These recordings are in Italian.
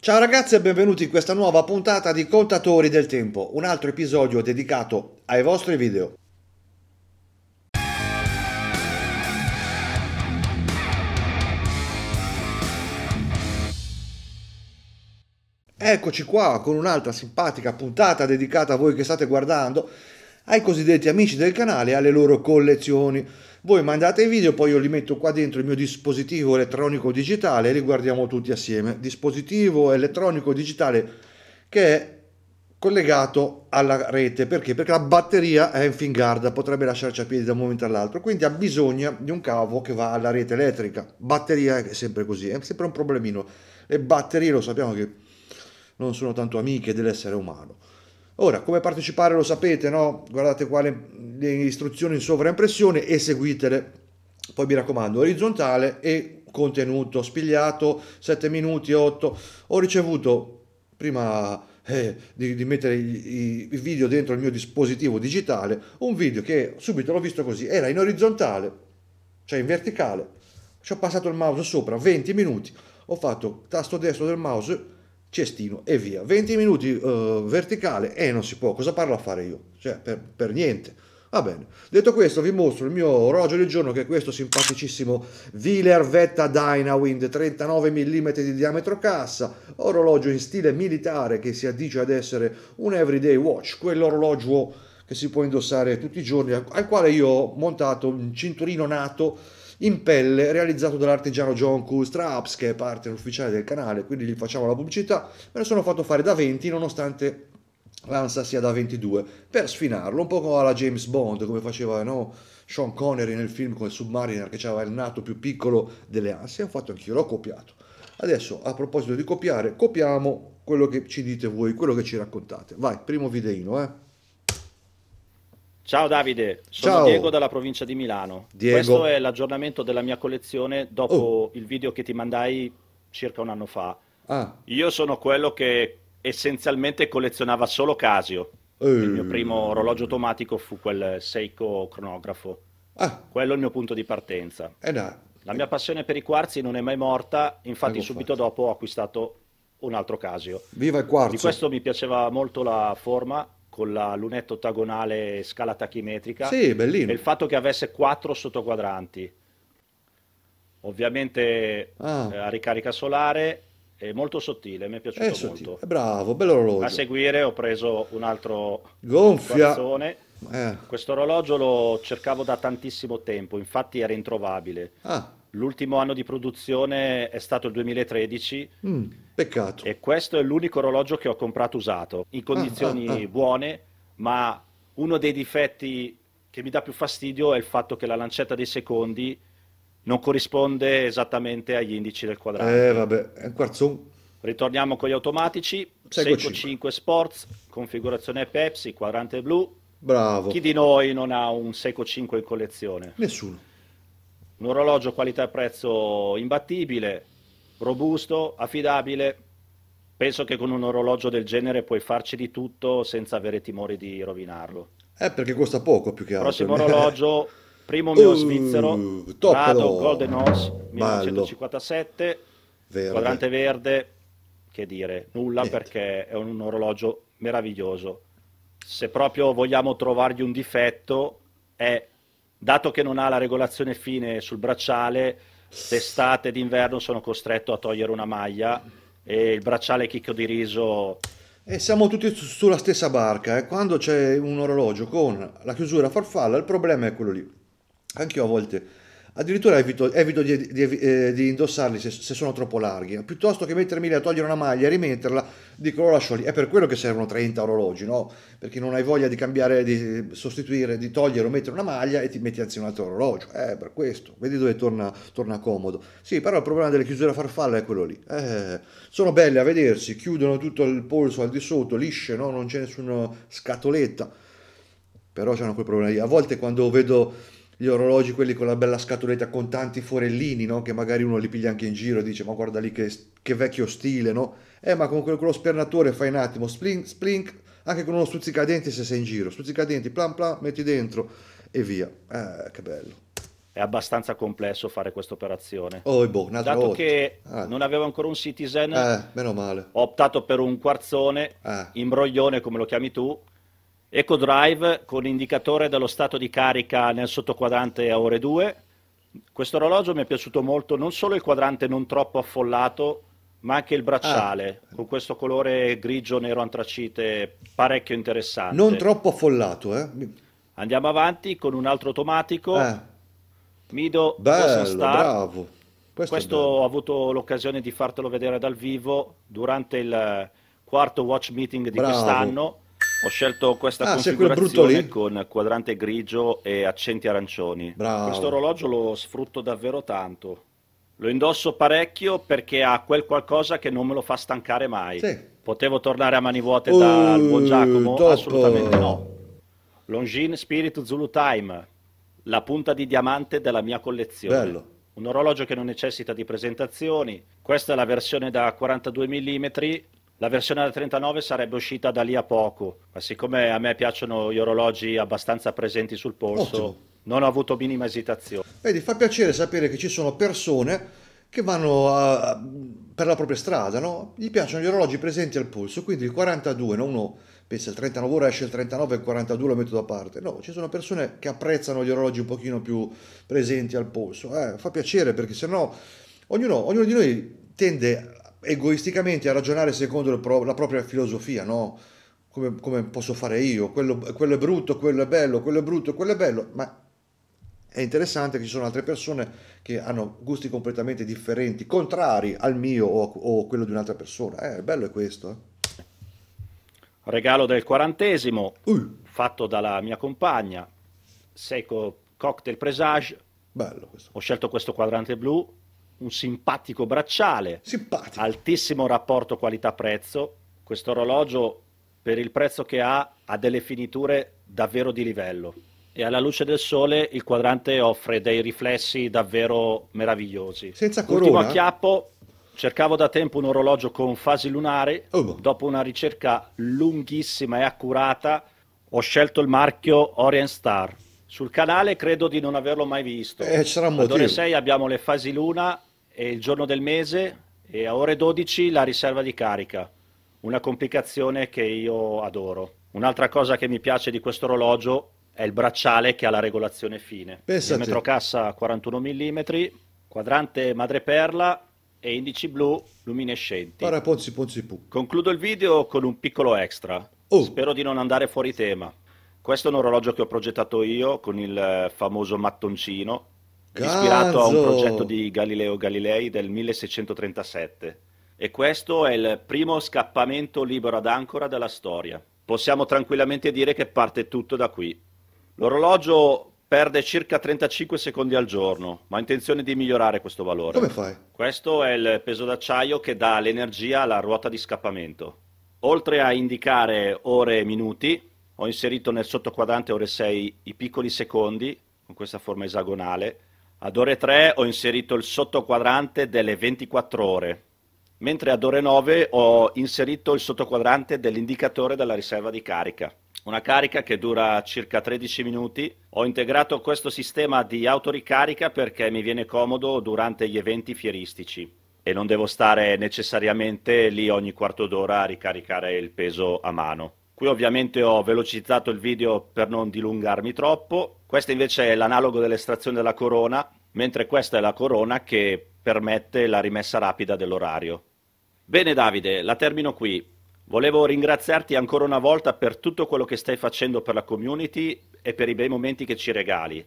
Ciao ragazzi e benvenuti in questa nuova puntata di Contatori del Tempo, un altro episodio dedicato ai vostri video. Eccoci qua con un'altra simpatica puntata dedicata a voi che state guardando, ai cosiddetti amici del canale e alle loro collezioni. Voi mandate i video, poi io li metto qua dentro il mio dispositivo elettronico digitale e li guardiamo tutti assieme. Dispositivo elettronico digitale che è collegato alla rete perché? Perché la batteria è infingarda, potrebbe lasciarci a piedi da un momento all'altro, quindi ha bisogno di un cavo che va alla rete elettrica. Batteria è sempre così, è sempre un problemino. Le batterie lo sappiamo che non sono tanto amiche dell'essere umano. Ora, come partecipare lo sapete, no? Guardate qua le, le istruzioni in sovraimpressione e seguitele. Poi mi raccomando, orizzontale e contenuto spigliato, 7 minuti, 8. Ho ricevuto prima eh, di, di, mettere i, i, video dentro il mio dispositivo digitale un video che subito l'ho visto così, era in orizzontale, cioè in verticale. Ci ho passato il mouse sopra 20 minuti, ho fatto tasto destro del mouse cestino e via. 20 minuti uh, verticale e eh, non si può, cosa parlo a fare io? Cioè, per, per, niente. Va bene, detto questo vi mostro il mio orologio del giorno che è questo simpaticissimo Wheeler Vetta Dynawind 39 mm di diametro cassa, orologio in stile militare che si addice ad essere un everyday watch, quell'orologio che si può indossare tutti i giorni al quale io ho montato un cinturino nato in pelle realizzato dall'artigiano John Coolstraps che è parte ufficiale del canale, quindi gli facciamo la pubblicità, me lo sono fatto fare da 20 nonostante l'ansa sia da 22 per sfinarlo, un po' alla James Bond come faceva no? Sean Connery nel film con il Submariner che aveva il nato più piccolo delle ansie, ho fatto anch'io, l'ho copiato. Adesso a proposito di copiare, copiamo quello che ci dite voi, quello che ci raccontate. Vai, primo videino, eh. Ciao Davide, sono Ciao. Diego dalla provincia di Milano. Diego. Questo è l'aggiornamento della mia collezione dopo oh. il video che ti mandai circa un anno fa. Ah. Io sono quello che essenzialmente collezionava solo Casio. Uh. Il mio eh. primo orologio automatico fu quel Seiko cronografo. Ah. Quello è il mio punto di partenza. Eh, nah. La mia passione per i quarzi non è mai morta, infatti Avevo eh, subito fatto. dopo ho acquistato un altro Casio. Viva il quarzo! Di questo mi piaceva molto la forma con la lunetta ottagonale scala tachimetrica. Sì, bellino. E il fatto che avesse quattro sottoquadranti. Ovviamente ah. Eh, a ricarica solare è molto sottile, mi è piaciuto è sottile. molto. È bravo, bello orologio. A seguire ho preso un altro gonfia. Eh. Questo orologio lo cercavo da tantissimo tempo, infatti era introvabile. Ah. L'ultimo anno di produzione è stato il 2013. Mm, peccato. E questo è l'unico orologio che ho comprato usato, in condizioni ah, ah, ah. buone, ma uno dei difetti che mi dà più fastidio è il fatto che la lancetta dei secondi non corrisponde esattamente agli indici del quadrante. Eh vabbè, è un quarzo. Ritorniamo con gli automatici, Seco 5. 5 Sports, configurazione Pepsi, quadrante blu. Bravo. Chi di noi non ha un Seco 5 in collezione? Nessuno un orologio qualità-prezzo e imbattibile, robusto, affidabile. Penso che con un orologio del genere puoi farci di tutto senza avere timore di rovinarlo. Eh, perché costa poco più che altro. Prossimo orologio, primo mio uh, svizzero, Prado Golden Horse 1957, verde. quadrante verde, che dire, nulla Niente. perché è un orologio meraviglioso. Se proprio vogliamo trovargli un difetto, è dato che non ha la regolazione fine sul bracciale, d'estate e d'inverno sono costretto a togliere una maglia e il bracciale chicco di riso... E siamo tutti su, sulla stessa barca, eh? quando c'è un orologio con la chiusura farfalla il problema è quello lì. Anch'io a volte addirittura evito, evito di, di, eh, di, indossarli se, se, sono troppo larghi, piuttosto che mettermi lì a togliere una maglia e rimetterla, dico lo lascio lì, è per quello che servono 30 orologi, no? perché non hai voglia di cambiare, di sostituire, di togliere o mettere una maglia e ti metti anzi un altro orologio, è eh, per questo, vedi dove torna, torna, comodo, sì però il problema delle chiusure a farfalla è quello lì, eh, sono belle a vedersi, chiudono tutto il polso al di sotto, lisce, no? non c'è nessuna scatoletta, però c'è quel problema lì, a volte quando vedo gli orologi, quelli con la bella scatoletta con tanti forellini, no? che magari uno li piglia anche in giro e dice ma guarda lì che, che vecchio stile, no? Eh ma con quello, spernatore fai un attimo, splink, splink, anche con uno stuzzicadenti se sei in giro, stuzzicadenti, plan plan, metti dentro e via. Eh, che bello è abbastanza complesso fare questa operazione. Oh, boh, Dato volta. che ah. non avevo ancora un Citizen, eh, meno male. ho optato per un quarzone, eh. imbroglione come lo chiami tu, EcoDrive con indicatore dello stato di carica nel sottoquadrante a ore 2. Questo orologio mi è piaciuto molto, non solo il quadrante non troppo affollato, ma anche il bracciale ah. con questo colore grigio nero antracite parecchio interessante. Non troppo affollato, eh? Andiamo avanti con un altro automatico. Eh. Mido Bello, Star. bravo. Questo, questo ho avuto l'occasione di fartelo vedere dal vivo durante il quarto watch meeting di bravo. quest'anno ho scelto questa ah, configurazione con quadrante grigio e accenti arancioni. Bravo. Questo orologio lo sfrutto davvero tanto. Lo indosso parecchio perché ha quel qualcosa che non me lo fa stancare mai. Sì. Potevo tornare a mani vuote uh, dal buon Giacomo? Dopo. Assolutamente no. Longin Spirit Zulu Time, la punta di diamante della mia collezione. Bello. Un orologio che non necessita di presentazioni. Questa è la versione da 42 mm, la versione da 39 sarebbe uscita da lì a poco, ma siccome a me piacciono gli orologi abbastanza presenti sul polso, Ottimo. non ho avuto minima esitazione. Vedi, fa piacere sapere che ci sono persone che vanno a, per la propria strada, no? Gli piacciono gli orologi presenti al polso, quindi il 42, non uno pensa il 39 ora esce il 39 e il 42 lo metto da parte. No, ci sono persone che apprezzano gli orologi un pochino più presenti al polso. Eh, fa piacere perché sennò ognuno, ognuno di noi tende egoisticamente a ragionare secondo pro, la propria filosofia, no? Come, come posso fare io? Quello, quello, è brutto, quello è bello, quello è brutto, quello è bello, ma è interessante che ci sono altre persone che hanno gusti completamente differenti, contrari al mio o, o quello di un'altra persona. Eh, bello è questo. Eh. regalo del quarantesimo uh. fatto dalla mia compagna Seiko Cocktail Presage Bello questo. ho scelto questo quadrante blu un simpatico bracciale, simpatico. altissimo rapporto qualità-prezzo, questo orologio per il prezzo che ha ha delle finiture davvero di livello e alla luce del sole il quadrante offre dei riflessi davvero meravigliosi. Senza corona? L'ultimo acchiappo, cercavo da tempo un orologio con fasi lunari, oh boh. dopo una ricerca lunghissima e accurata ho scelto il marchio Orient Star. Sul canale credo di non averlo mai visto. Eh, sarà un motivo. Adore 6 abbiamo le fasi luna è il giorno del mese e a ore 12 la riserva di carica, una complicazione che io adoro. Un'altra cosa che mi piace di questo orologio è il bracciale che ha la regolazione fine. Pensate. cassa 41 mm, quadrante madreperla e indici blu luminescenti. Para pozzi pozzi pu. Concludo il video con un piccolo extra. Oh. Spero di non andare fuori tema. Questo è un orologio che ho progettato io con il eh, famoso mattoncino ispirato a un progetto di Galileo Galilei del 1637 e questo è il primo scappamento libero ad ancora della storia. Possiamo tranquillamente dire che parte tutto da qui. L'orologio perde circa 35 secondi al giorno, ma ha intenzione di migliorare questo valore. Come fai? Questo è il peso d'acciaio che dà l'energia alla ruota di scappamento. Oltre a indicare ore e minuti, ho inserito nel sottoquadrante ore 6 i piccoli secondi con questa forma esagonale ad ore 3 ho inserito il sottoquadrante delle 24 ore, mentre ad ore 9 ho inserito il sottoquadrante dell'indicatore della riserva di carica. Una carica che dura circa 13 minuti. Ho integrato questo sistema di autoricarica perché mi viene comodo durante gli eventi fieristici e non devo stare necessariamente lì ogni quarto d'ora a ricaricare il peso a mano. Qui ovviamente ho velocizzato il video per non dilungarmi troppo. Questa invece è l'analogo dell'estrazione della corona, mentre questa è la corona che permette la rimessa rapida dell'orario. Bene Davide, la termino qui. Volevo ringraziarti ancora una volta per tutto quello che stai facendo per la community e per i bei momenti che ci regali.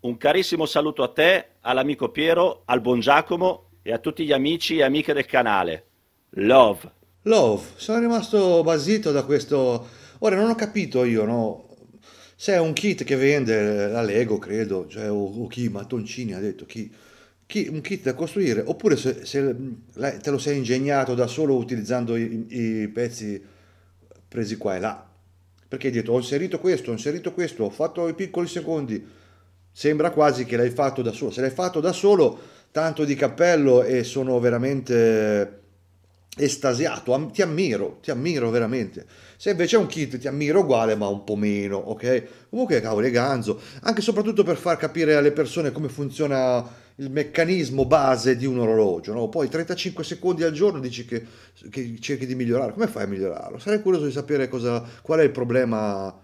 Un carissimo saluto a te, all'amico Piero, al buon Giacomo e a tutti gli amici e amiche del canale. Love! Love, sono rimasto basito da questo... Ora non ho capito io, no? Se è un kit che vende la Lego, credo, cioè, o, o chi, Mattoncini ha detto, chi, chi, un kit da costruire, oppure se, se te lo sei ingegnato da solo utilizzando i, i pezzi presi qua e là. Perché hai detto ho inserito questo, ho inserito questo, ho fatto i piccoli secondi. Sembra quasi che l'hai fatto da solo. Se l'hai fatto da solo, tanto di cappello e sono veramente estasiato, ti ammiro, ti ammiro veramente. Se invece è un kit ti ammiro uguale ma un po' meno, ok? Comunque cavolo, è ganzo, anche e soprattutto per far capire alle persone come funziona il meccanismo base di un orologio, no? Poi 35 secondi al giorno dici che, che cerchi di migliorare, come fai a migliorarlo? Sarei curioso di sapere cosa, qual è il problema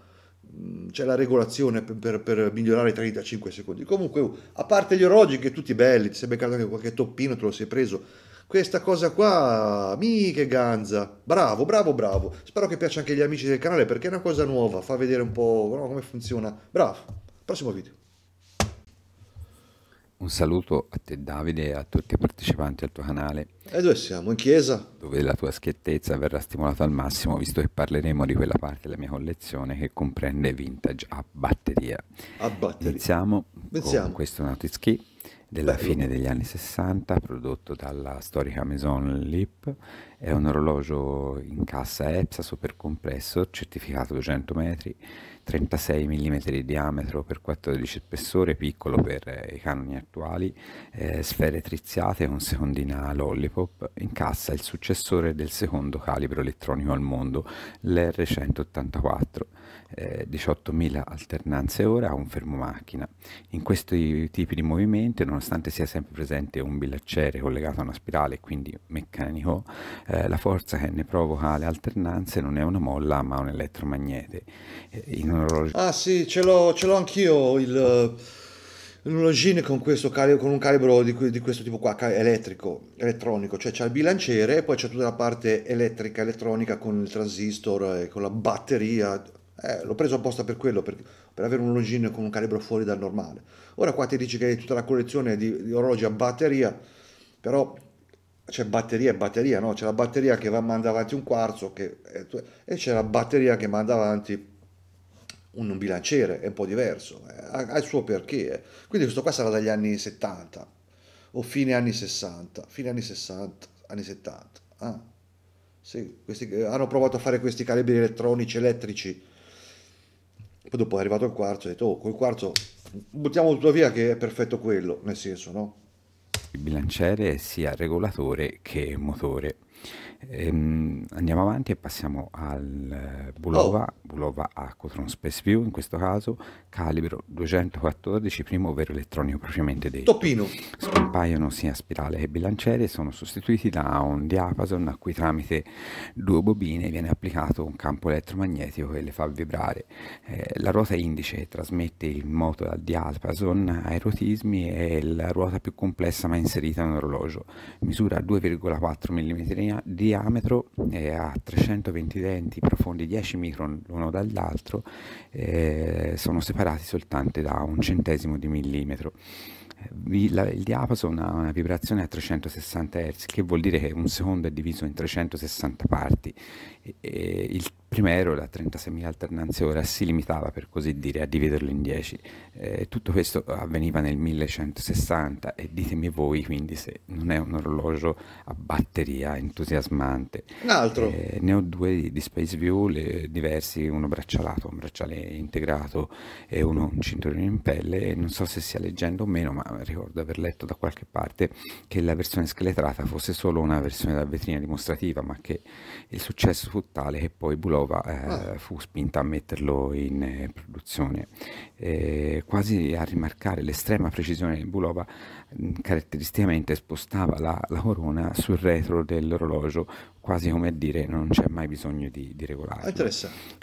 c'è la regolazione per, per, per, migliorare i 35 secondi. Comunque, uh, a parte gli orologi che tutti belli, ti sei beccato anche qualche toppino, te lo sei preso questa cosa qua, mica ganza, bravo, bravo, bravo. Spero che piaccia anche agli amici del canale perché è una cosa nuova, fa vedere un po' no, come funziona. Bravo, prossimo video. Un saluto a te Davide e a tutti i partecipanti al tuo canale. E dove siamo? In chiesa? Dove la tua schiettezza verrà stimolata al massimo visto che parleremo di quella parte della mia collezione che comprende vintage a batteria. A batteria. Iniziamo, Iniziamo. con questo Nautic della fine degli anni 60 prodotto dalla storica Maison Lip è un orologio in cassa EPSA super complesso, certificato 200 metri, 36 mm di diametro per 14 spessore, piccolo per eh, i canoni attuali, eh, sfere triziate con secondina lollipop, in cassa il successore del secondo calibro elettronico al mondo, l'R184, eh, 18.000 alternanze ora, un fermo macchina. In questi tipi di movimento, nonostante sia sempre presente un bilanciere collegato a una spirale, quindi meccanico, eh, la forza che ne provoca le alternanze non è una molla ma un elettromagnete. Eh, in Orolog... Ah sì, ce l'ho, ce l'ho anch'io il, eh, il orologino con, calibro, con un calibro di, di, questo tipo qua, elettrico, elettronico, cioè c'è il bilanciere e poi c'è tutta la parte elettrica, elettronica con il transistor e con la batteria. Eh, l'ho preso apposta per quello, per, per avere un orologino con un calibro fuori dal normale. Ora qua ti dici che hai tutta la collezione di, di orologi a batteria, però c'è batteria e batteria, no? c'è la batteria che va, manda avanti un quarzo che, e c'è la batteria che manda avanti un, bilanciere, è un po' diverso, eh, ha, ha il suo perché. Eh. Quindi questo qua sarà dagli anni 70 o fine anni 60, fine anni 60, anni 70. Ah, sì, questi, hanno provato a fare questi calibri elettronici, elettrici. Poi dopo è arrivato il quarzo e ho detto, oh, col quarzo buttiamo tutto via che è perfetto quello, nel senso, no? il bilanciere è sia regolatore che motore. Ehm, andiamo avanti e passiamo al eh, Bulova, oh. Bulova Aquatron Space View, in questo caso calibro 214, primo ovvero elettronico propriamente detto. Toppino! Scompaiono sia spirale che bilanciere e sono sostituiti da un diapason a cui tramite due bobine viene applicato un campo elettromagnetico che le fa vibrare. Eh, la ruota indice trasmette il moto dal diapason ai rotismi e la ruota più complessa mai inserita in un orologio. Misura 2,4 mm di diametro, eh, ha 320 denti profondi 10 micron l'uno dall'altro, eh, sono separati soltanto da un centesimo di millimetro. Il, diapason ha una vibrazione a 360 Hz, che vuol dire che un secondo è diviso in 360 parti. E, e il Primero la 36.000 alternanze ora si limitava per così dire a dividerlo in 10, eh, tutto questo avveniva nel 1160 e ditemi voi quindi se non è un orologio a batteria entusiasmante. Un altro. Eh, ne ho due di, Space View, le, diversi, uno braccialato, un bracciale integrato e uno un cinturino in pelle, non so se sia leggendo o meno ma ricordo aver letto da qualche parte che la versione scheletrata fosse solo una versione da vetrina dimostrativa ma che il successo fu tale che poi Bulò Belova eh, ah. fu spinta a metterlo in eh, produzione, eh, quasi a rimarcare l'estrema precisione di Bulova caratteristicamente spostava la, la corona sul retro dell'orologio quasi come a dire non c'è mai bisogno di, di regolare.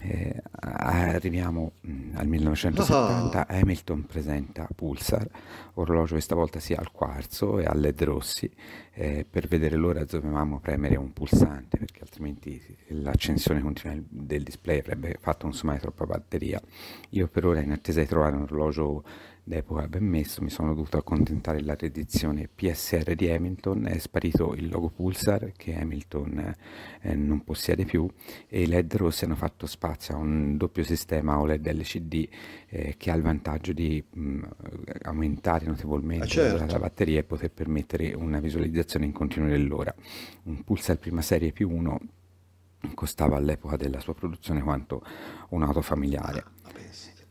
Eh, arriviamo mm, al 1970, oh. Ah. Hamilton presenta Pulsar, orologio che stavolta sia al quarzo e a LED rossi, eh, per vedere l'ora dovevamo premere un pulsante perché altrimenti l'accensione continua del display avrebbe fatto consumare troppa batteria. Io per ora in attesa di trovare un orologio Deborah ben messo, mi sono dovuto accontentare della redizione PSR di Hamilton, è sparito il logo Pulsar che Hamilton eh, non possiede più e i LED rossi hanno fatto spazio a un doppio sistema OLED LCD eh, che ha il vantaggio di mh, mm, aumentare notevolmente ah, certo. la batteria e poter permettere una visualizzazione in continuo dell'ora. Un Pulsar prima serie più 1 costava all'epoca della sua produzione quanto un'auto familiare. Ah,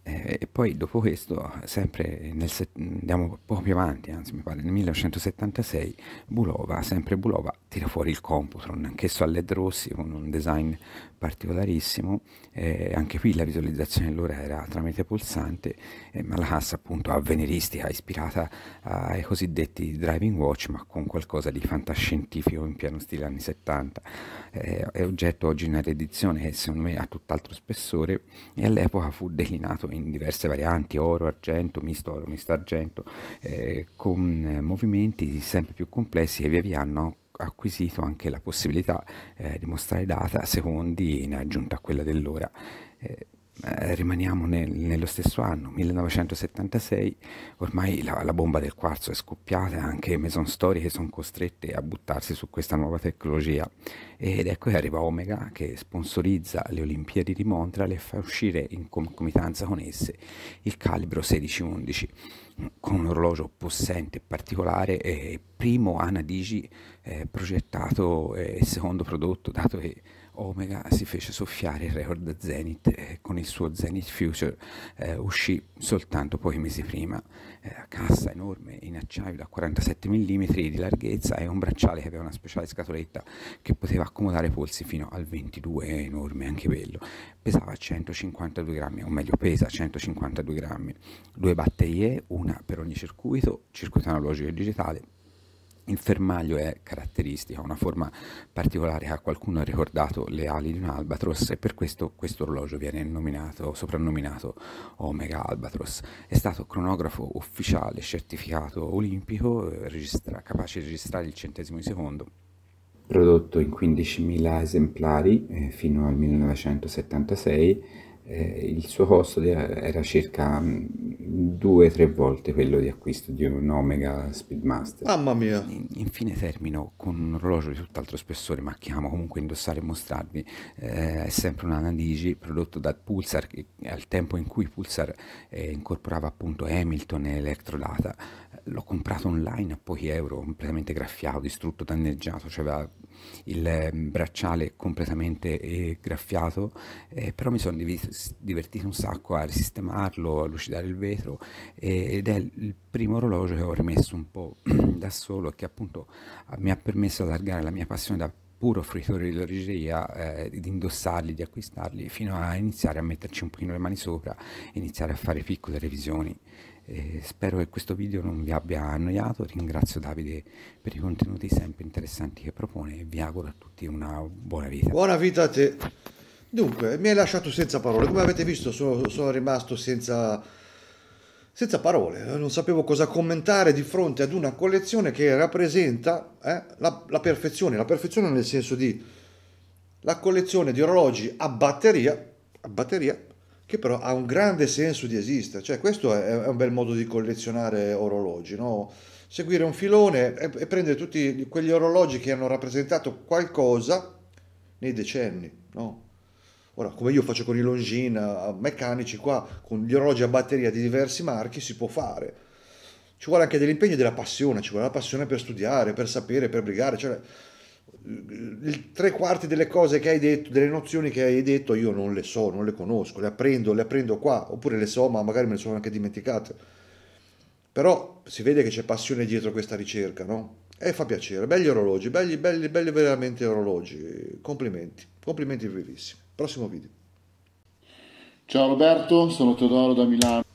eh, e poi dopo questo, sempre nel andiamo poco più avanti, anzi mi pare nel 1976, Bulova, sempre Bulova, tira fuori il Computron, anch'esso a LED rossi con un design particolarissimo, eh, anche qui la visualizzazione dell'ora era tramite pulsante, eh, ma la cassa appunto avveniristica ispirata ai cosiddetti driving watch, ma con qualcosa di fantascientifico in pieno stile anni 70. Eh, è oggetto oggi di una riedizione che secondo me ha tutt'altro spessore e all'epoca fu declinato in diverse varianti, oro, argento, misto oro, misto argento, eh, con eh, movimenti sempre più complessi che via via hanno acquisito anche la possibilità eh, di mostrare data secondi in aggiunta a quella dell'ora. Eh, eh rimaniamo nel, nello stesso anno, 1976, ormai la, la, bomba del quarzo è scoppiata, anche maison storiche sono costrette a buttarsi su questa nuova tecnologia ed ecco che arriva Omega che sponsorizza le Olimpiadi di Montreal e fa uscire in concomitanza con esse il calibro 1611 con un orologio possente e particolare e primo Anadigi eh, progettato e secondo prodotto, dato che Omega si fece soffiare il record Zenith eh, con il suo Zenith Future, eh, uscì soltanto pochi mesi prima, eh, cassa enorme in acciaio da 47 mm di larghezza e un bracciale che aveva una speciale scatoletta che poteva accomodare polsi fino al 22, enorme anche quello, pesava 152 grammi, o meglio pesa 152 grammi, due batterie, una per ogni circuito, circuito analogico e digitale, il fermaglio è caratteristico, ha una forma particolare, a qualcuno ha ricordato le ali di un albatros e per questo questo orologio viene nominato, soprannominato Omega Albatros. È stato cronografo ufficiale certificato olimpico, eh, registra, capace di registrare il centesimo di secondo. Prodotto in 15.000 esemplari eh, fino al 1976 eh, il suo costo eh, era circa 2-3 mm, volte quello di acquisto di un Omega Speedmaster. Mamma mia! Infine termino con un orologio di tutt'altro spessore, ma che amo comunque indossare e mostrarvi. Eh, è sempre un Anadigi prodotto da Pulsar, che al tempo in cui Pulsar eh, incorporava appunto Hamilton e Electrodata. Eh, l'ho comprato online a pochi euro, completamente graffiato, distrutto, danneggiato, cioè aveva il ehm, bracciale completamente eh, graffiato, eh, però mi sono divertito un sacco a risistemarlo, a lucidare il vetro eh, ed è il primo orologio che ho rimesso un po' da solo che appunto ah, mi ha permesso di allargare la mia passione da puro fruitore di orologeria, eh, di indossarli, di acquistarli, fino a iniziare a metterci un pochino le mani sopra, iniziare a fare piccole revisioni eh, spero che questo video non vi abbia annoiato, ringrazio Davide per i contenuti sempre interessanti che propone e vi auguro a tutti una buona vita. Buona vita a te. Dunque, mi hai lasciato senza parole, come avete visto sono, sono rimasto senza, senza, parole, non sapevo cosa commentare di fronte ad una collezione che rappresenta eh, la, la perfezione, la perfezione nel senso di la collezione di orologi a batteria, a batteria che però ha un grande senso di esistere, cioè questo è, un bel modo di collezionare orologi, no? seguire un filone e, prendere tutti quegli orologi che hanno rappresentato qualcosa nei decenni. No? Ora, come io faccio con i Longines meccanici qua, con gli orologi a batteria di diversi marchi, si può fare. Ci vuole anche dell'impegno e della passione, ci vuole la passione per studiare, per sapere, per brigare. Cioè, il tre quarti delle cose che hai detto, delle nozioni che hai detto, io non le so, non le conosco, le apprendo, le apprendo qua, oppure le so, ma magari me le sono anche dimenticate. Però si vede che c'è passione dietro questa ricerca, no? E fa piacere, belli orologi, belli, belli, belli veramente orologi. Complimenti, complimenti vivissimi. Prossimo video. Ciao Roberto, sono Teodoro da Milano.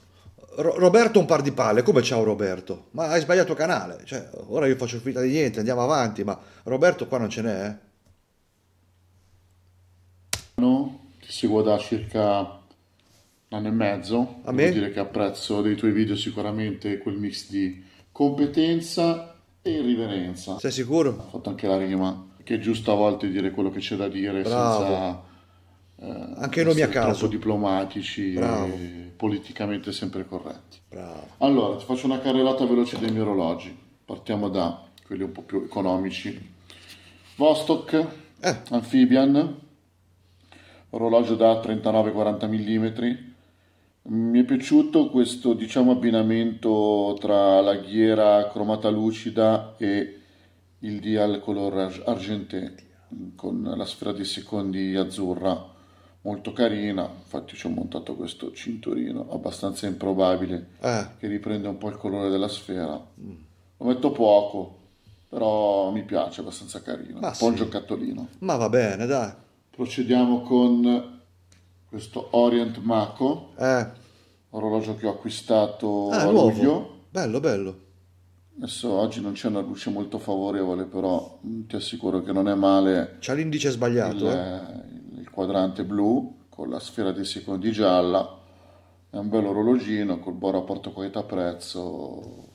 Roberto un par di palle, come ciao Roberto? Ma hai sbagliato canale, cioè, ora io faccio finta di niente, andiamo avanti, ma Roberto qua non ce n'è? Eh? No, si guarda circa un anno e mezzo, A me? devo dire che apprezzo dei tuoi video sicuramente quel mix di competenza e riverenza. Sei sicuro? Ho fatto anche la rima, che è giusto a volte dire quello che c'è da dire Bravo. senza Uh, anche nomi a caso. Troppo diplomatici, politicamente sempre corretti. Bravo. Allora, ti faccio una carrellata veloce dei miei orologi. Partiamo da quelli un po' più economici. Vostok, eh. Amphibian, orologio da 39-40 mm. Mi è piaciuto questo diciamo, abbinamento tra la ghiera cromata lucida e il dial color argente con la sfera dei secondi azzurra molto carina infatti ci ho montato questo cinturino abbastanza improbabile eh. che riprende un po' il colore della sfera mm. lo metto poco però mi piace abbastanza carino ma ah, un sì. po' un giocattolino ma va bene dai procediamo con questo Orient Mako eh. orologio che ho acquistato ah, a nuovo. luglio bello bello Adesso oggi non c'è una luce molto favorevole, però mm, ti assicuro che non è male. C'ha l'indice sbagliato. Il, eh? quadrante blu con la sfera di secondi gialla è un bello orologino col buon rapporto qualità prezzo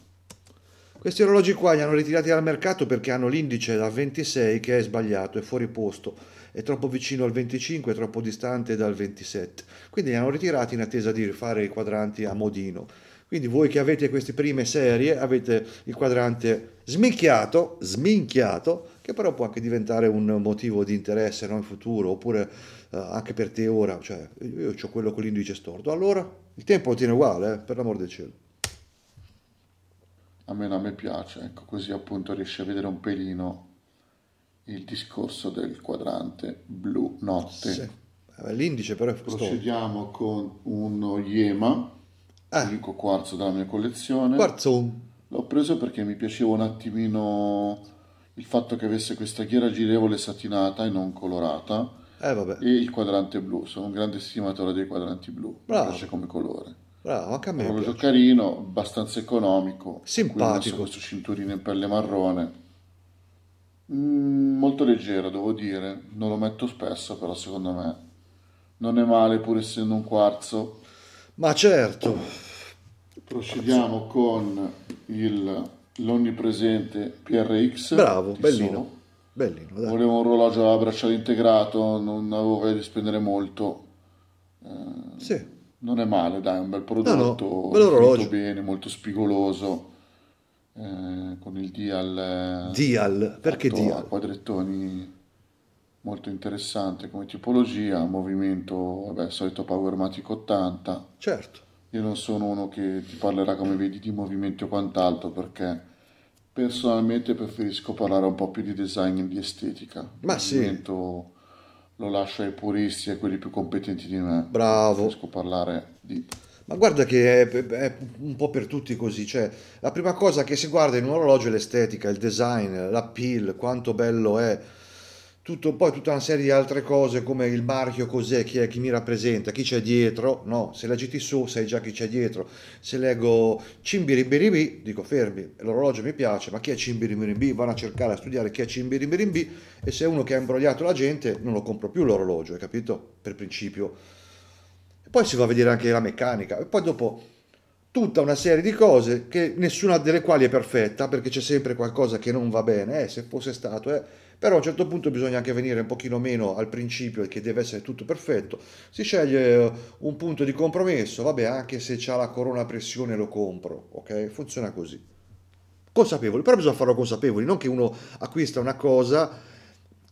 questi orologi qua li hanno ritirati dal mercato perché hanno l'indice da 26 che è sbagliato, è fuori posto, è troppo vicino al 25, è troppo distante dal 27. Quindi li hanno ritirati in attesa di rifare i quadranti a modino. Quindi voi che avete queste prime serie avete il quadrante smicchiato, sminchiato che però può anche diventare un motivo di interesse no, in futuro, oppure eh, anche per te ora, cioè io ho quello con l'indice storto, allora il tempo lo tiene uguale, eh, per l'amor del cielo. Almeno a me piace, ecco, così appunto riesci a vedere un pelino il discorso del quadrante blu notte. Sì. Eh, l'indice però è questo. Procediamo con uno Yema, eh. l'unico quarzo della mia collezione. Quarzo. L'ho preso perché mi piaceva un attimino il fatto che avesse questa ghiera girevole satinata e non colorata eh, e il quadrante blu. Sono un grande stimatore dei quadranti blu, Bravo. mi piace come colore. Bravo, anche a me. Un orologio carino, abbastanza economico. Simpatico. Questo cinturino in pelle marrone. Mm, molto leggero, devo dire. Non lo metto spesso, però secondo me non è male, pur essendo un quarzo. Ma certo. Procediamo con il l'onnipresente PRX. Bravo, bellino. Sono. bellino dai. Volevo un orologio a bracciale integrato, non avevo voglia di spendere molto. Eh, sì. Non è male, dai, un bel prodotto, no, no. bene, molto spigoloso. Eh, con il Dial. Eh, Dial, perché Dial? A quadrettoni molto interessante come tipologia, movimento, vabbè, solito Powermatic 80. Certo. Io non sono uno che ti parlerà come vedi di movimenti o quant'altro perché personalmente preferisco parlare un po' più di design e di estetica. Ma sì. Lo lascio ai puristi e a quelli più competenti di me. Bravo. Preferisco parlare di ma guarda che è, è, un po' per tutti così, cioè la prima cosa che si guarda in un orologio è l'estetica, il design, l'appeal, quanto bello è, tutto, poi tutta una serie di altre cose come il marchio cos'è, chi è, chi mi rappresenta, chi c'è dietro, no, se la giri su sai già chi c'è dietro, se leggo cimbiribiribi dico fermi, l'orologio mi piace, ma chi è cimbiribiribi? Vanno a cercare, a studiare chi è cimbiribiribi e se è uno che ha imbrogliato la gente non lo compro più l'orologio, hai capito? Per principio. E poi si va a vedere anche la meccanica e poi dopo tutta una serie di cose che nessuna delle quali è perfetta perché c'è sempre qualcosa che non va bene, eh, se fosse stato... Eh, però a un certo punto bisogna anche venire un pochino meno al principio che deve essere tutto perfetto, si sceglie eh, un punto di compromesso, vabbè anche se c'ha la corona pressione lo compro, ok? Funziona così. Consapevoli, però bisogna farlo consapevoli, non che uno acquista una cosa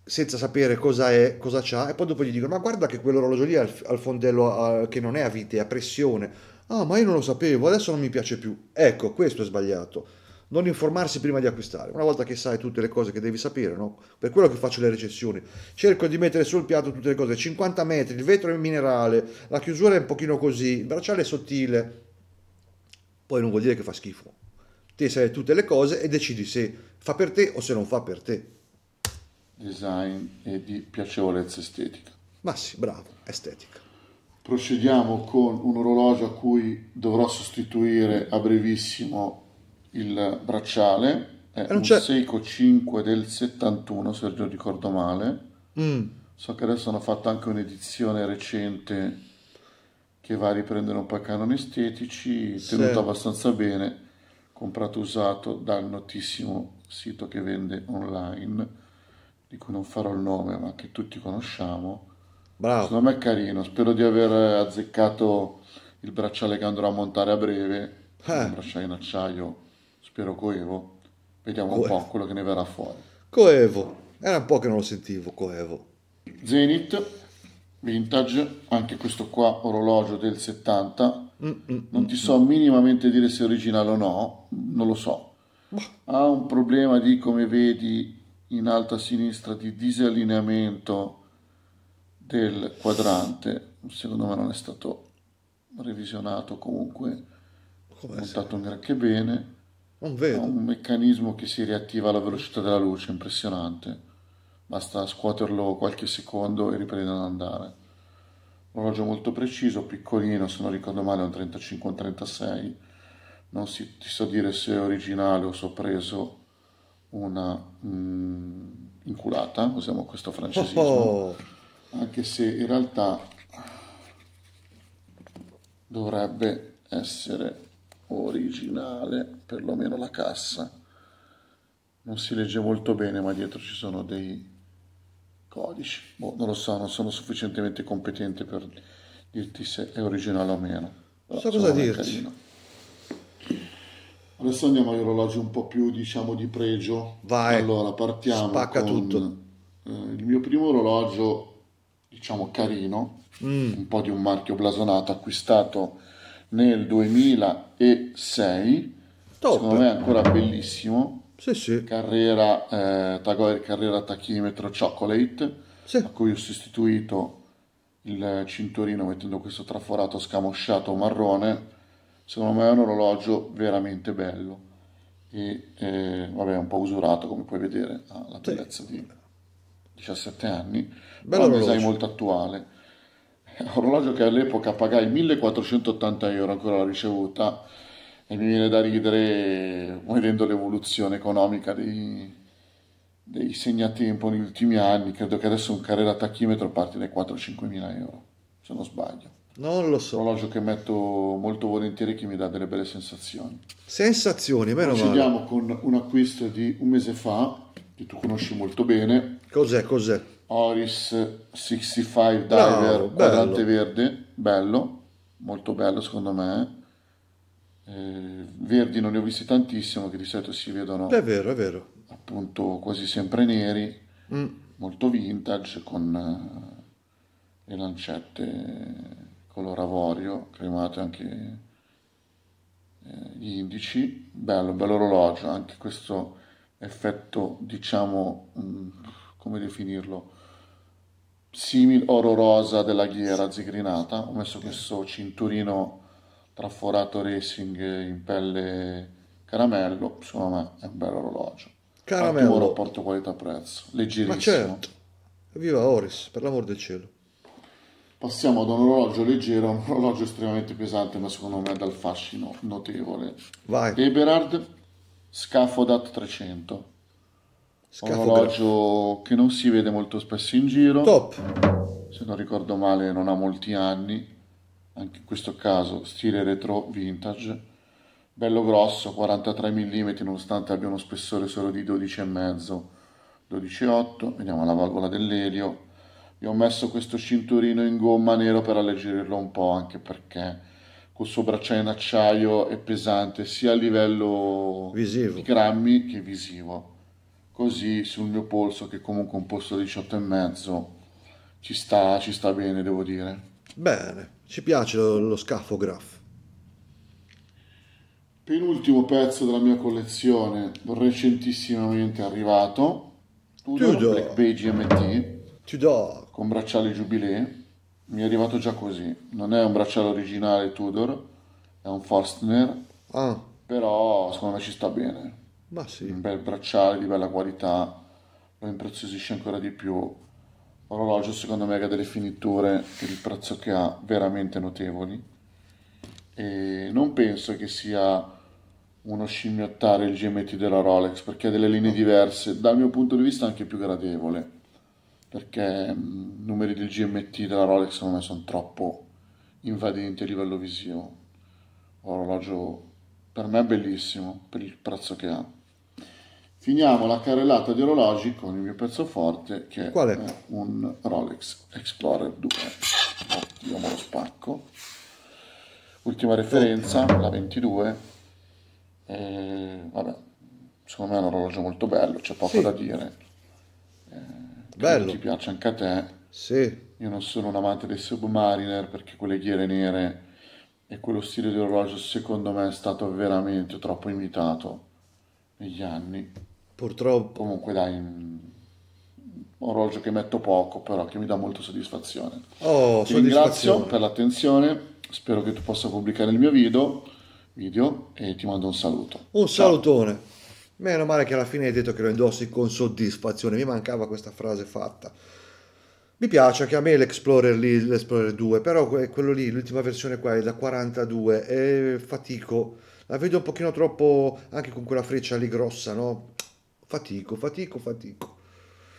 senza sapere cosa è, cosa c'ha, e poi dopo gli dicono: Ma guarda che quell'orologio lì al, al fondello a, che non è a vite, è a pressione. Ah, ma io non lo sapevo, adesso non mi piace più. Ecco, questo è sbagliato non informarsi prima di acquistare. Una volta che sai tutte le cose che devi sapere, no? per quello che faccio le recensioni, cerco di mettere sul piatto tutte le cose, 50 metri, il vetro è minerale, la chiusura è un pochino così, il bracciale è sottile, poi non vuol dire che fa schifo. Te sai tutte le cose e decidi se fa per te o se non fa per te. Design e di piacevolezza estetica. Ma sì, bravo, estetica. Procediamo con un orologio a cui dovrò sostituire a brevissimo il bracciale è un c'è... Seiko 5 del 71, se non ricordo male. Mm. So che adesso hanno fatto anche un'edizione recente che va a riprendere un po' i canoni estetici, tenuto sì. abbastanza bene, comprato usato dal notissimo sito che vende online, di cui non farò il nome, ma che tutti conosciamo. Bravo. Secondo me è carino, spero di aver azzeccato il bracciale che andrò a montare a breve, eh. un bracciale in acciaio spero coevo, vediamo coevo. un po' quello che ne verrà fuori. Coevo, era un po' che non lo sentivo, coevo. Zenith, vintage, anche questo qua orologio del 70, mm, mm mm non ti mm. so minimamente dire se è originale o no, non lo so. Ha un problema di, come vedi, in alta sinistra di disallineamento del quadrante, secondo me non è stato revisionato comunque, Come montato un granché bene. Non vedo. un meccanismo che si riattiva alla velocità della luce, impressionante. Basta scuoterlo qualche secondo e riprende ad andare. Un orologio molto preciso, piccolino, se non ricordo male è un 35-36. Non si, ti so dire se è originale o se ho preso una mh, mm, inculata, usiamo questo francesismo. Oh, oh. Anche se in realtà dovrebbe essere originale perlomeno la cassa. Non si legge molto bene, ma dietro ci sono dei codici. Boh, non lo so, non sono sufficientemente competente per dirti se è originale o meno. Non so cosa dirti. Carino. Adesso andiamo agli orologi un po' più, diciamo, di pregio. Vai. Allora, partiamo Spacca con, tutto. Eh, il mio primo orologio, diciamo, carino, mm. un po' di un marchio blasonato, acquistato nel 2006 Top. Secondo me è ancora bellissimo. Sì, sì. Carrera, eh, Tagore Carrera Tachimetro Chocolate, sì. a cui ho sostituito il cinturino mettendo questo traforato scamosciato marrone. Secondo me è un orologio veramente bello e eh, vabbè, un po' usurato come puoi vedere, ha la bellezza sì. di 17 anni, Bello però un molto attuale. È un orologio che all'epoca pagai 1480 euro ancora la ricevuta e mi viene da ridere vedendo l'evoluzione economica dei, dei segnatempo negli ultimi anni, credo che adesso un carrera tachimetro parte dai 4-5 mila euro, se non sbaglio. Non lo so. Un orologio che metto molto volentieri che mi dà delle belle sensazioni. Sensazioni, meno male. Procediamo con un acquisto di un mese fa, che tu conosci molto bene. Cos'è, cos'è? Oris 65 Diver no, quadrante verde, bello, molto bello secondo me eh, verdi non ne ho visti tantissimo, che di solito si vedono... È vero, è vero. Appunto quasi sempre neri, mm. molto vintage, con eh, le lancette color avorio, cremate anche eh, gli indici, bello, bello orologio, anche questo effetto, diciamo, mm, come definirlo, simil oro rosa della ghiera zigrinata, ho messo questo cinturino traforato racing in pelle caramello, secondo me è un bello orologio. Caramello. Ottimo rapporto qualità-prezzo, leggerissimo. Ma certo, viva Oris, per l'amor del cielo. Passiamo da un orologio leggero a un orologio estremamente pesante, ma secondo me dal fascino notevole. Vai. Eberhard Scafodat 300. Scafo orologio che non si vede molto spesso in giro. Top. Se non ricordo male non ha molti anni, anche in questo caso stile retro vintage, bello grosso, 43 mm nonostante abbia uno spessore solo di 12,5, 12,8, vediamo la valvola dell'elio, vi ho messo questo cinturino in gomma nero per alleggerirlo un po' anche perché col suo bracciale in acciaio è pesante sia a livello visivo. di grammi che visivo così sul mio polso che comunque un polso 18 e ci sta, ci sta bene devo dire Bene, ci piace lo, lo scafograph. Penultimo pezzo della mia collezione, recentissimamente arrivato, Tudor, Black Beige MT, Tudor. con bracciale Jubilee. Mi è arrivato già così, non è un bracciale originale Tudor, è un Forstner, ah. però secondo me ci sta bene. Ma sì. Un bel bracciale di bella qualità, lo impreziosisce ancora di più orologio secondo me ha delle finiture per il prezzo che ha veramente notevoli e non penso che sia uno scimmiottare il GMT della Rolex perché ha delle linee diverse dal mio punto di vista anche più gradevole perché mm, i numeri del GMT della Rolex secondo me sono troppo invadenti a livello visivo orologio per me è bellissimo per il prezzo che ha finiamo la carrellata di orologi con il mio pezzo forte che Qual è? è un Rolex Explorer 2 oddio me lo spacco ultima referenza la 22 e, vabbè secondo me è un orologio molto bello c'è poco sì. da dire eh, bello ti piace anche a te sì io non sono un amante dei Submariner perché quelle ghiere nere e quello stile di orologio secondo me è stato veramente troppo imitato negli anni Purtroppo... Comunque dai, un orologio che metto poco, però che mi dà molta soddisfazione. Oh, Ti soddisfazione. ringrazio per l'attenzione, spero che tu possa pubblicare il mio video, video e ti mando un saluto. Un Ciao. salutone. Meno male che alla fine hai detto che lo indossi con soddisfazione, mi mancava questa frase fatta. Mi piace anche a me l'Explorer lì, l'Explorer 2, però quello lì, l'ultima versione qua è da 42 e fatico. La vedo un pochino troppo anche con quella freccia lì grossa, no? fatico, fatico, fatico.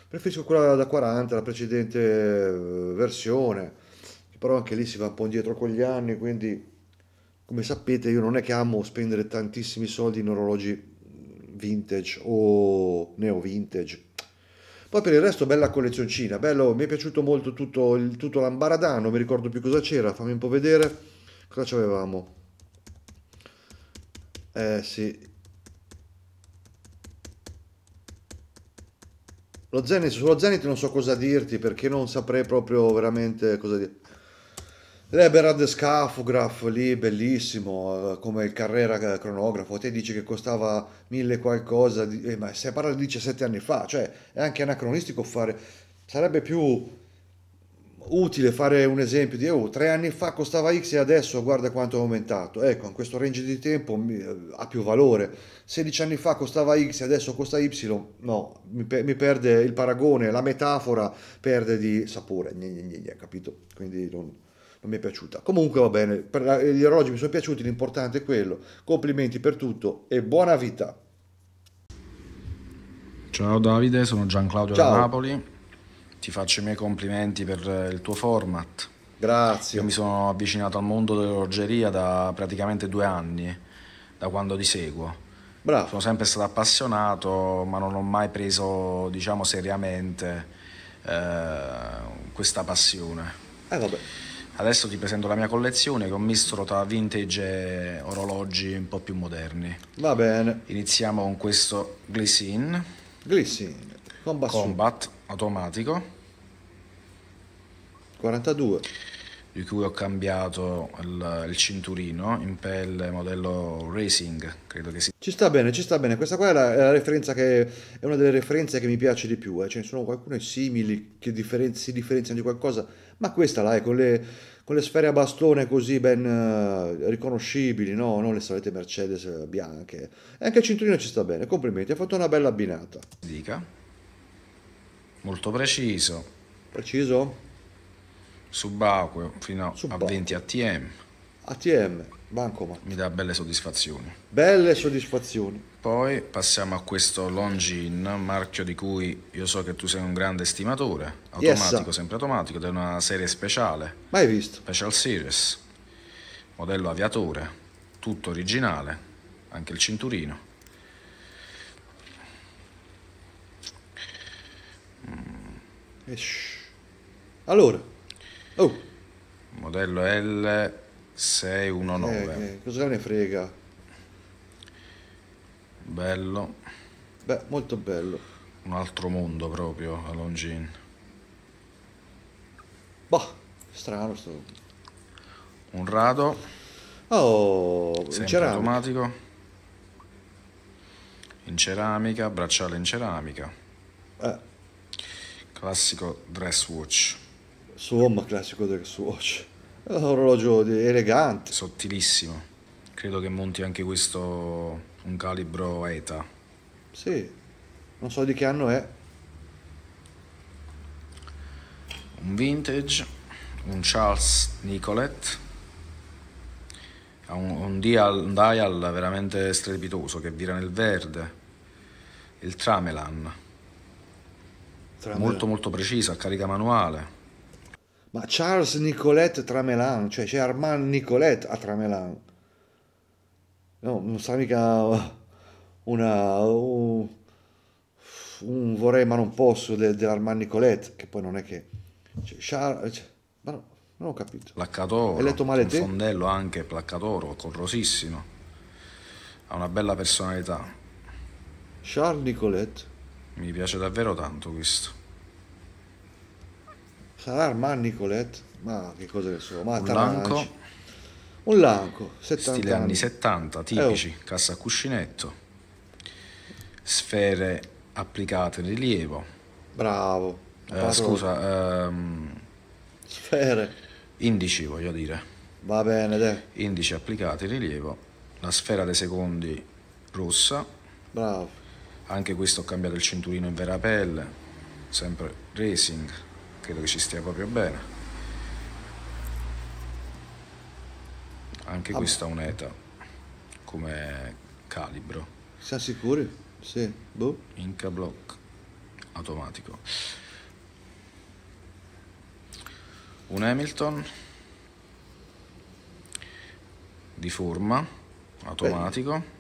Preferisco quella da 40, la precedente eh, versione, però anche lì si va un po' indietro con gli anni, quindi come sapete io non è che amo spendere tantissimi soldi in orologi vintage o neo vintage. Poi per il resto bella collezioncina, bello, mi è piaciuto molto tutto, il, tutto l'ambaradano, non mi ricordo più cosa c'era, fammi un po' vedere cosa avevamo. Eh sì, Lo Zenith, sullo Zenith non so cosa dirti perché non saprei proprio veramente cosa dire. Eh, L'Eberhard Scafograph lì, bellissimo, eh, come il Carrera eh, cronografo, te dici che costava mille qualcosa, eh, ma se parla di 17 anni fa, cioè è anche anacronistico fare, sarebbe più utile fare un esempio di oh, tre anni fa costava X e adesso guarda quanto è aumentato. Ecco, in questo range di tempo eh, ha più valore. 16 anni fa costava X e adesso costa Y, no, mi, perde il paragone, la metafora perde di sapore, gne, gne, gne, capito? Quindi non, non, mi è piaciuta. Comunque va bene, per, gli orologi mi sono piaciuti, l'importante è quello. Complimenti per tutto e buona vita. Ciao Davide, sono gian claudio da Napoli ti faccio i miei complimenti per eh, il tuo format. Grazie. Io mi sono avvicinato al mondo dell'orgeria da praticamente due anni, da quando ti seguo. Bravo. Sono sempre stato appassionato, ma non ho mai preso, diciamo, seriamente eh, questa passione. Eh, vabbè. Adesso ti presento la mia collezione che ho misto tra vintage e orologi un po' più moderni. Va bene. Iniziamo con questo Glycine. Glycine, combat, combat automatico. 42. Di cui ho cambiato il, il cinturino in pelle modello Racing, credo che si. Ci sta bene, ci sta bene. Questa qua è, la, è, la che, è una delle referenze che mi piace di più. Eh. Ce ne sono qualcune simili che differen- si differenziano di qualcosa, ma questa là è eh, con le, con le sfere a bastone così ben uh, riconoscibili, no? Non le solite Mercedes bianche. E anche il cinturino ci sta bene. Complimenti, ha fatto una bella abbinata. Dica. Molto preciso. Preciso? Subacqueo fino Subacqueo. a 20 ATM. ATM, Bancomat. Mi dà belle soddisfazioni. Belle soddisfazioni. Poi passiamo a questo Longin, marchio di cui io so che tu sei un grande stimatore, automatico, yes. sempre automatico, ed è una serie speciale. Mai visto. Special Series, modello aviatore, tutto originale, anche il cinturino. Mm. Allora, Oh. Modello L619. Eh, eh, cosa ne frega? Bello. Beh, molto bello. Un altro mondo proprio a Longin. Boh, strano sto. Un rado. Oh, Sempre in ceramica. automatico. In ceramica, bracciale in ceramica. Eh. Classico dress watch su Omma classico del Swatch. Cioè, è un orologio elegante. Sottilissimo. Credo che monti anche questo un calibro ETA. Sì, non so di che anno è. Un vintage, un Charles Nicolet. Ha un, un, dial, un dial veramente strepitoso che vira nel verde. Il Tramelan. Tramelan. Molto molto preciso, a carica manuale ma Charles Nicolette Tramelan, cioè c'è Armand Nicolette a Tramelan. No, non sa mica una... Un, un vorrei ma non posso de, dell'Armand Nicolette, che poi non è che... Cioè, Charles... Cioè, ma no, non ho capito. Placcatoro. Hai letto male un te? fondello anche placcatoro, corrosissimo. Ha una bella personalità. Charles Nicolette. Mi piace davvero tanto questo sarà Armand Nicolet, ma che cosa che sono? Ma un lanco, un lanco, 70 stile anni 70, eh, tipici, eh, oh. cassa a cuscinetto, sfere applicate in rilievo. Bravo. Eh, scusa, ehm, sfere. Indici voglio dire. Va bene, te. Indici applicati in rilievo, la sfera dei secondi rossa. Bravo. Anche questo ho cambiato il cinturino in vera pelle, sempre racing credo che ci stia proprio bene. Anche ah, questa è un'ETA come calibro. Siamo sicuri? Sì, boh. Inca block automatico. Un Hamilton di forma automatico. Beh.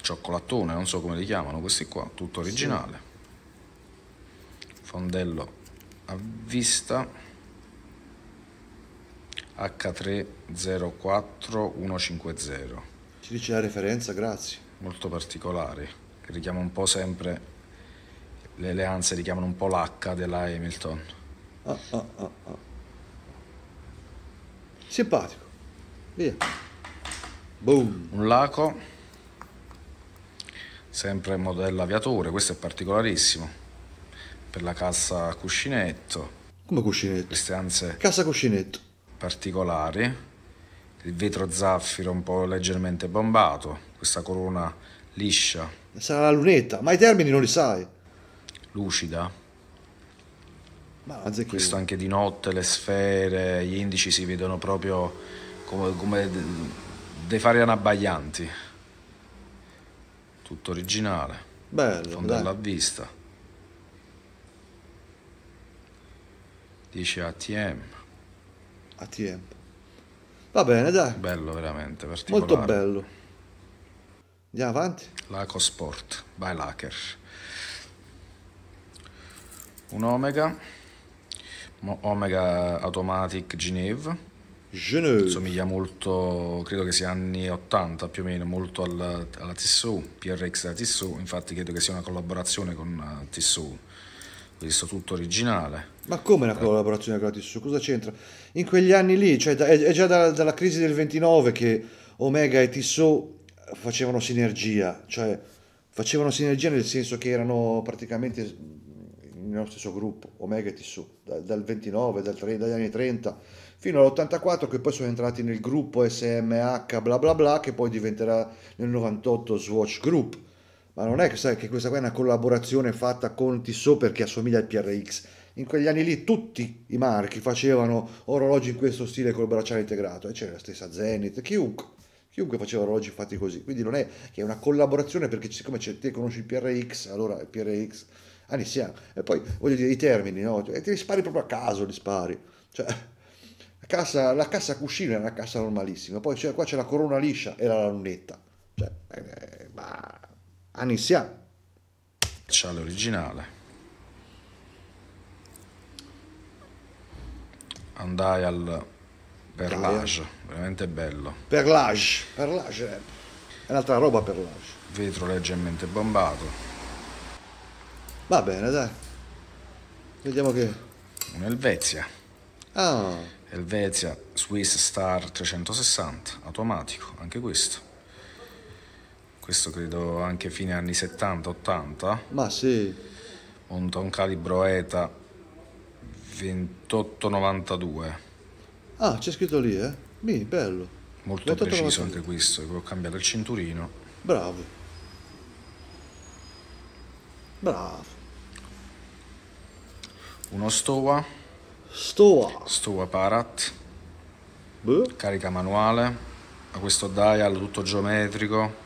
Cioccolatone, non so come li chiamano questi qua, tutto originale. Sì fondello a vista H304150 ci dice la referenza grazie molto particolare che richiama un po' sempre le alleanze richiamano un po' l'H della Hamilton ah, ah, ah, ah. simpatico via boom un laco sempre modello aviatore questo è particolarissimo per la cassa cuscinetto. Come cuscinetto? Queste anze Casa cuscinetto. particolari, il vetro zaffiro un po' leggermente bombato, questa corona liscia, Sarà la lunetta, ma i termini non li sai. lucida. Ma anziché Questo anche di notte, le sfere, gli indici si vedono proprio come, come dei fari abbaglianti. Tutto originale, bello, fondo a vista. Dice ATM. ATM. Va bene, dai. Bello veramente, Molto bello. Andiamo avanti. Laco Sport, by Laker. Un Omega. Omega Automatic Geneve. Geneve. Somiglia molto, credo che sia anni 80 più o meno, molto alla, alla Tissot, PRX da Tissot, infatti credo che sia una collaborazione con eh, Tissot visto tutto originale. Ma come la eh. collaborazione con la Tissot? Cosa c'entra? In quegli anni lì, cioè è già dalla, dalla crisi del 29 che Omega e Tissot facevano sinergia, cioè facevano sinergia nel senso che erano praticamente mm, nello stesso gruppo, Omega e Tissot, dal, dal 29, dal 3, dagli anni 30 fino all'84 che poi sono entrati nel gruppo SMH bla bla bla che poi diventerà nel 98 Swatch Group ma non è che, sai, che questa qua è una collaborazione fatta con Tissot perché assomiglia al PRX. In quegli anni lì tutti i marchi facevano orologi in questo stile col bracciale integrato e c'era la stessa Zenith, chiunque, chiunque faceva orologi fatti così. Quindi non è che è una collaborazione perché siccome c'è, te conosci il PRX, allora il PRX anni ah, sia. E poi voglio dire i termini, no? E ti rispari proprio a caso, li spari. Cioè, la cassa, la cassa cuscino è una cassa normalissima, poi cioè, qua c'è la corona liscia e la lunetta. Cioè, eh, eh ma Anisia. C'ha l'originale. Andai al Perlage, veramente bello. Perlage, Perlage eh. è un'altra roba Perlage. Vetro leggermente bombato. Va bene, dai. Vediamo che... Un Un'Elvezia. Ah. Elvezia Swiss Star 360, automatico, anche questo questo credo anche fine anni 70-80. Ma sì. Monta un calibro ETA 2892. Ah, c'è scritto lì, eh? Mi, bello. Molto preciso anche questo, che ho cambiato il cinturino. Bravo. Bravo. Uno Stowa. Stowa. Stoa Parat. Beh. Carica manuale. A questo dial tutto geometrico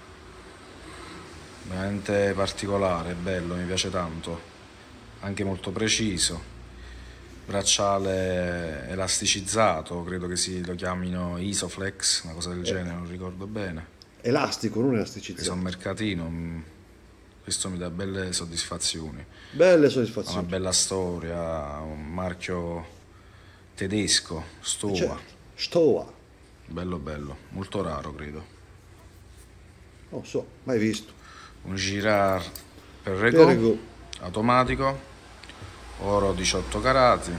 veramente particolare, bello, mi piace tanto, anche molto preciso. Bracciale elasticizzato, credo che si lo chiamino Isoflex, una cosa del eh. genere, non ricordo bene. Elastico, non elasticizzato. Sono mercatino, mm, questo mi dà belle soddisfazioni. Belle soddisfazioni. Una bella storia, un marchio tedesco, Stoa. Cioè, Stoa. Bello bello, molto raro credo. Non so, mai visto un girar per Rego, Perego. automatico, oro 18 carati,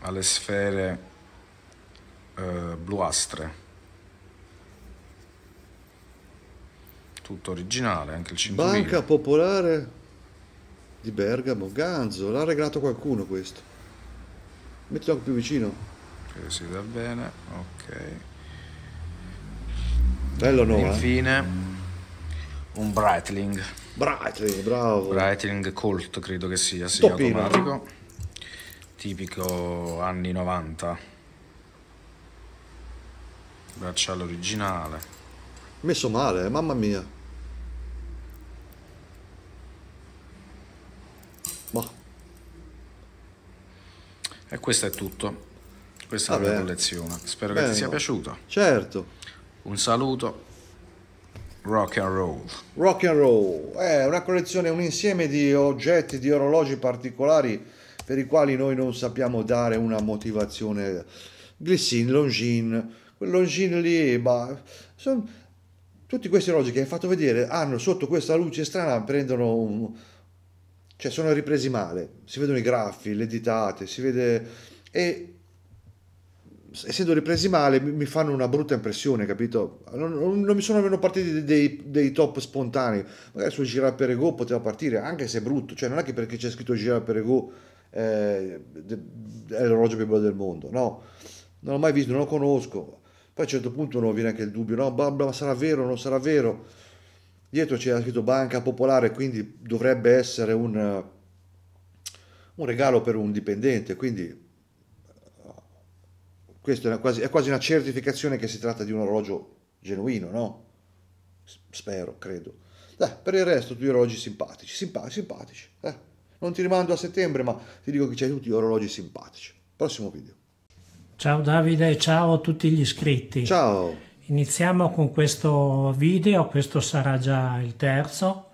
alle sfere eh, bluastre, tutto originale, anche il cinturino. Banca Popolare di Bergamo, Ganzo, l'ha regalato qualcuno questo. Mettilo anche più vicino. Che si veda bene, ok. Bello nome. Eh? Infine, un Breitling. Breitling, bravo. Breitling Colt credo che sia, sì, automatico. Tipico anni 90. Bracciale originale. Messo male, eh, mamma mia. E questo è tutto. Questa Vabbè. è la mia collezione. Spero Bene. che ti sia piaciuto. Certo. Un saluto. Rock and roll. Rock and roll è eh, una collezione, un insieme di oggetti, di orologi particolari per i quali noi non sappiamo dare una motivazione. Glissin, Longin, quel Longines lì, ma sono tutti questi orologi che hai fatto vedere hanno sotto questa luce strana, prendono un, cioè sono ripresi male, si vedono i graffi, le ditate, si vede e essendo ripresi male mi fanno una brutta impressione, capito? Non, non mi sono nemmeno partiti dei, dei, top spontanei. Magari su per ego poteva partire, anche se è brutto, cioè non è che perché c'è scritto Girard Perego eh, è l'orologio più bello del mondo, no, non l'ho mai visto, non lo conosco. Poi a un certo punto uno viene anche il dubbio, no, bla, bla, sarà vero, non sarà vero. Dietro c'era scritto Banca Popolare, quindi dovrebbe essere un, un regalo per un dipendente, quindi questa è quasi, è quasi una certificazione che si tratta di un orologio genuino, no? Spero, credo. Dai, per il resto, tutti orologi simpatici, simpa- simpatici. Eh. Non ti rimando a settembre, ma ti dico che c'hai tutti gli orologi simpatici. Prossimo video. Ciao Davide, ciao a tutti gli iscritti. Ciao. Iniziamo con questo video, questo sarà già il terzo.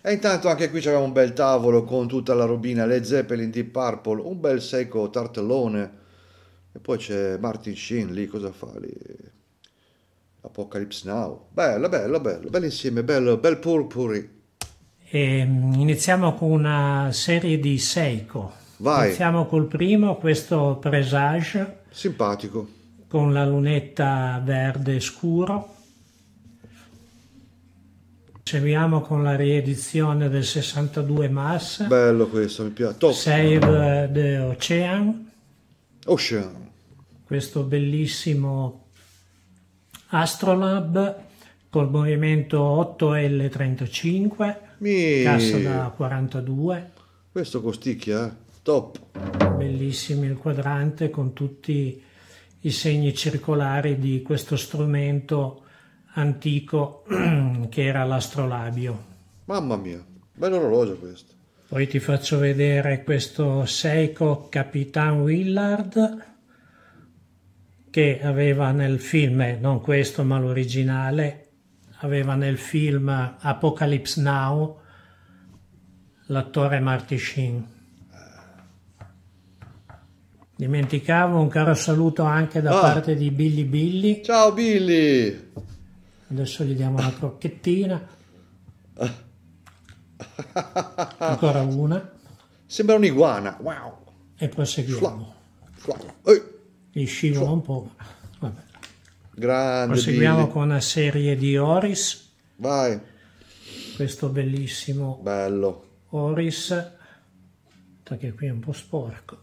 E intanto anche qui c'aveva un bel tavolo con tutta la robina le Zeppelin di Purple, un bel secco tartellone e poi c'è Martin Sheen lì, cosa fa lì? Apocalypse Now. Bello, bello, bello, bello insieme, bello, bel purpuri. E ehm, iniziamo con una serie di Seiko. Vai. Iniziamo col primo, questo Presage. Simpatico. Con la lunetta verde scuro. Seguiamo con la riedizione del 62 Mass. Bello questo, mi piace. Top. Save the Ocean. Ocean questo bellissimo Astrolab col movimento 8L35, Mi... cassa da 42. Questo costicchia, eh? top! Bellissimo il quadrante con tutti i segni circolari di questo strumento antico che era l'astrolabio. Mamma mia, bello orologio questo. Poi ti faccio vedere questo Seiko Capitan Willard che aveva nel film, eh, non questo ma l'originale, aveva nel film Apocalypse Now l'attore Marty Sheen. Dimenticavo un caro saluto anche da ah. parte di Billy Billy. Ciao Billy! Adesso gli diamo una crocchettina. Ancora una. Sembra un'iguana. Wow. E proseguiamo. Fla. Fla gli scivola un po'. Vabbè. Grande. Proseguiamo Billy. con una serie di Oris. Vai. Questo bellissimo. Bello. Oris. Che qui è un po' sporco.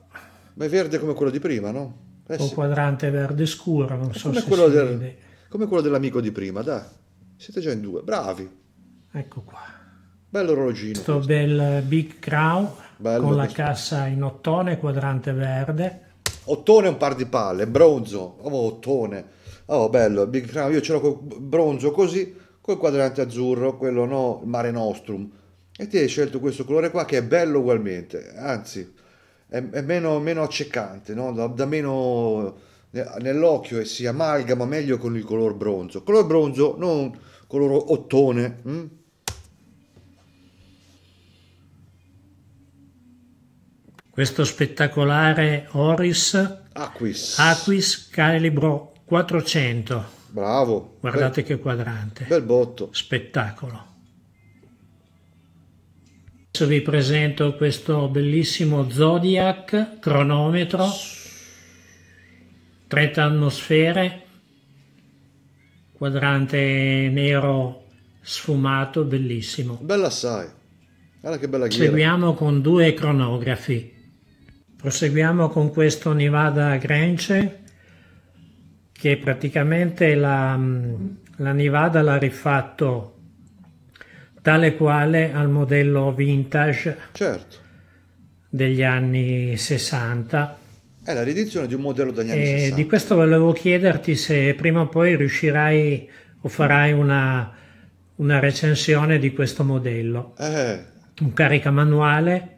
Ma è verde come quello di prima, no? Eh un sì. quadrante verde scuro, non so come se quello del, Come quello dell'amico di prima, dai. Siete già in due, bravi. Ecco qua. Bello orologino. Questo, questo. bel Big Crown Bello con questo. la cassa in ottone, quadrante verde Ottone un par di palle, bronzo, oh ottone, oh bello, Big Crown, io ce l'ho con bronzo così, col quadrante azzurro, quello no, Mare Nostrum, e ti hai scelto questo colore qua che è bello ugualmente, anzi è, è meno, meno accecante, no? da, da meno nell'occhio e si amalgama meglio con il color bronzo, color bronzo non color ottone. Hm? Questo spettacolare Oris Aquis, Aquis calibro 400. Bravo. Guardate bel, che quadrante. Bel botto. Spettacolo. Adesso vi presento questo bellissimo Zodiac cronometro, 30 atmosfere, quadrante nero sfumato, bellissimo. Bella assai. Guarda che bella ghiera. Seguiamo con due cronografi. Proseguiamo con questo Nivada Grange che praticamente la, mm, la Nivada l'ha rifatto tale quale al modello vintage certo. degli anni 60. È la riedizione di un modello degli anni e 60. Di questo volevo chiederti se prima o poi riuscirai o farai una, una recensione di questo modello. Eh. Un carica manuale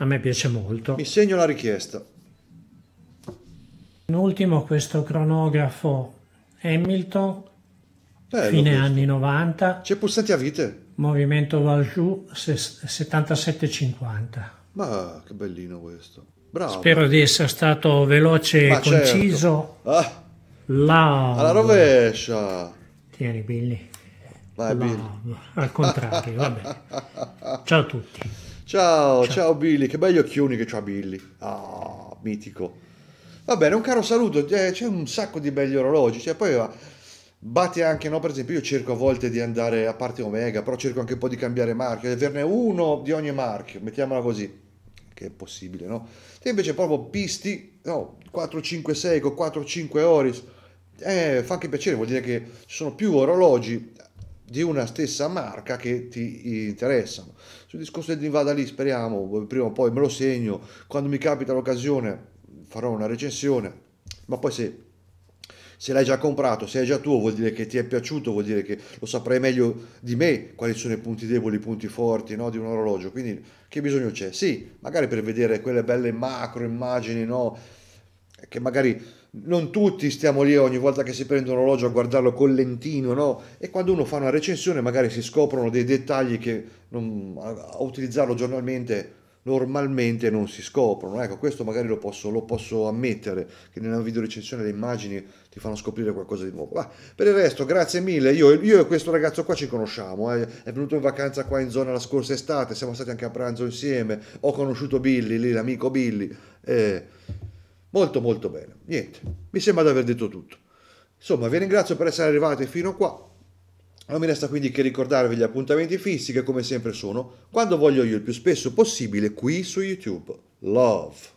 a me piace molto. Mi segno la richiesta. In ultimo questo cronografo Hamilton, Bello fine questo. anni 90. C'è pulsanti a vite. Movimento 77-50. Ma che bellino questo. Bravo. Spero di essere stato veloce Ma e certo. conciso. Certo. Ah. Love. Alla rovescia. Tieni Billy. Vai, Billy. Al contrario, vabbè. Ciao a tutti. Ciao, ciao, ciao Billy, che belli occhioni che c'ha Billy. Ah, oh, mitico. Va bene, un caro saluto, eh, c'è un sacco di belli orologi, cioè poi eh, batte anche, no? per esempio io cerco a volte di andare a parte Omega, però cerco anche un po' di cambiare marchio, di averne uno di ogni marchio, mettiamola così, che è possibile, no? E invece proprio pisti, no, 456 con 45 Oris, eh, fa anche piacere, vuol dire che ci sono più orologi di una stessa marca che ti interessano. Sul discorso di Nivada lì speriamo, prima o poi me lo segno, quando mi capita l'occasione farò una recensione, ma poi se, se l'hai già comprato, se è già tuo, vuol dire che ti è piaciuto, vuol dire che lo saprai meglio di me quali sono i punti deboli, i punti forti no, di un orologio, quindi che bisogno c'è? Sì, magari per vedere quelle belle macro immagini, no? che magari non tutti stiamo lì ogni volta che si prende un orologio a guardarlo col lentino, no? E quando uno fa una recensione magari si scoprono dei dettagli che non, a, utilizzarlo giornalmente normalmente non si scoprono. Ecco, questo magari lo posso, lo posso ammettere, che nella videorecensione le immagini ti fanno scoprire qualcosa di nuovo. Ma per il resto, grazie mille, io, io e questo ragazzo qua ci conosciamo, eh. è venuto in vacanza qua in zona la scorsa estate, siamo stati anche a pranzo insieme, ho conosciuto Billy, lì, l'amico Billy. Eh Molto molto bene. Niente, mi sembra di aver detto tutto. Insomma, vi ringrazio per essere arrivati fino a qua. Non mi resta quindi che ricordarvi gli appuntamenti fissi che come sempre sono, quando voglio io il più spesso possibile, qui su YouTube. Love.